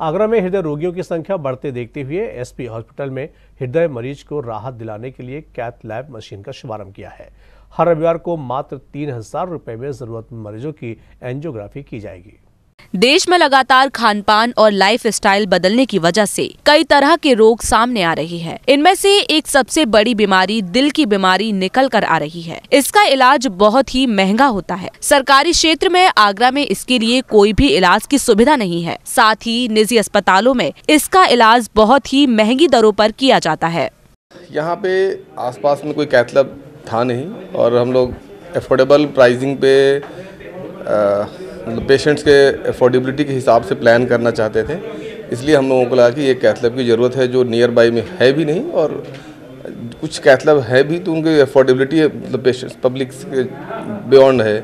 आगरा में हृदय रोगियों की संख्या बढ़ते देखते हुए एसपी हॉस्पिटल में हृदय मरीज को राहत दिलाने के लिए कैथ लैब मशीन का शुभारंभ किया है हर रविवार को मात्र तीन हजार रुपए में जरूरतमंद मरीजों की एंजियोग्राफी की जाएगी देश में लगातार खान पान और लाइफ स्टाइल बदलने की वजह से कई तरह के रोग सामने आ रही है इनमें से एक सबसे बड़ी बीमारी दिल की बीमारी निकल कर आ रही है इसका इलाज बहुत ही महंगा होता है सरकारी क्षेत्र में आगरा में इसके लिए कोई भी इलाज की सुविधा नहीं है साथ ही निजी अस्पतालों में इसका इलाज बहुत ही महंगी दरों पर किया जाता है यहाँ पे आस में कोई कैथलब था नहीं और हम लोग एफोर्डेबल प्राइसिंग पे आ, मतलब पेशेंट्स के अफोर्डेबिलिटी के हिसाब से प्लान करना चाहते थे इसलिए हम लोगों को लगा कि ये कैथलब की ज़रूरत है जो नियर बाई में है भी नहीं और कुछ कैथलब है भी तो उनकी अफोर्डेबिलिटी मतलब पेशेंट्स पब्लिक बियॉन्ड है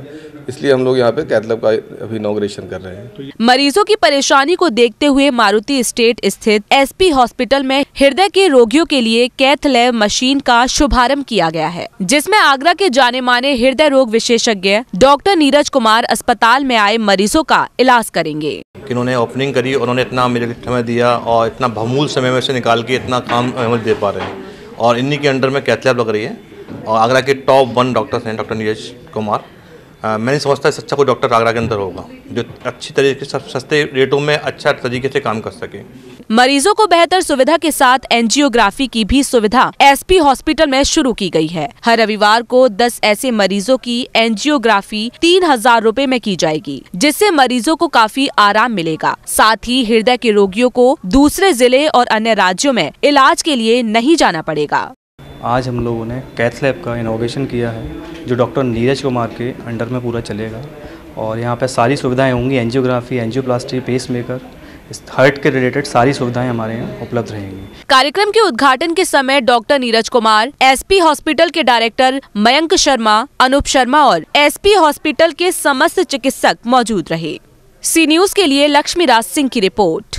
इसलिए हम लोग यहाँ पे कैथलब का अभी इनोग्रेशन कर रहे हैं तो मरीजों की परेशानी को देखते हुए मारुति स्टेट स्थित एसपी हॉस्पिटल में हृदय के रोगियों के लिए कैथलैब मशीन का शुभारम्भ किया गया है जिसमे आगरा के जाने माने हृदय रोग विशेषज्ञ डॉक्टर नीरज कुमार अस्पताल में आए मरीजों का इलाज करेंगे इन्होंने ओपनिंग करी उन्होंने इतना मेरे समय दिया और इतना भमूल समय में से निकाल के इतना काम दे पा रहे हैं और इन्हीं के अंडर में कैथलैब लग रही है और आगरा के टॉप वन डॉक्टर हैं डॉक्टर नीरज कुमार मैं नहीं समझता इस अच्छा कोई डॉक्टर आगरा के अंदर होगा जो अच्छी तरीके से सस्ते रेटों में अच्छा तरीके से काम कर सके मरीजों को बेहतर सुविधा के साथ एंजियोग्राफी की भी सुविधा एसपी हॉस्पिटल में शुरू की गई है हर रविवार को 10 ऐसे मरीजों की एंजियोग्राफी तीन हजार रूपए में की जाएगी जिससे मरीजों को काफी आराम मिलेगा साथ ही हृदय के रोगियों को दूसरे जिले और अन्य राज्यों में इलाज के लिए नहीं जाना पड़ेगा आज हम लोगों ने कैथ लैब का इनोवेशन किया है जो डॉक्टर नीरज कुमार के अंडर में पूरा चलेगा और यहाँ पर सारी सुविधाएँ होंगी angiography angioplasty pacemaker heart के रिलेटेड सारी सुविधाएं हमारे यहाँ उपलब्ध रहेंगी कार्यक्रम के उद्घाटन के समय doctor Neeraj Kumar SP hospital के डायरेक्टर मयंक शर्मा अनुप शर्मा और एसपी हॉस्पिटल के समस्त चिकित्सक मौजूद रहे सी न्यूज के लिए लक्ष्मी राज सिंह की रिपोर्ट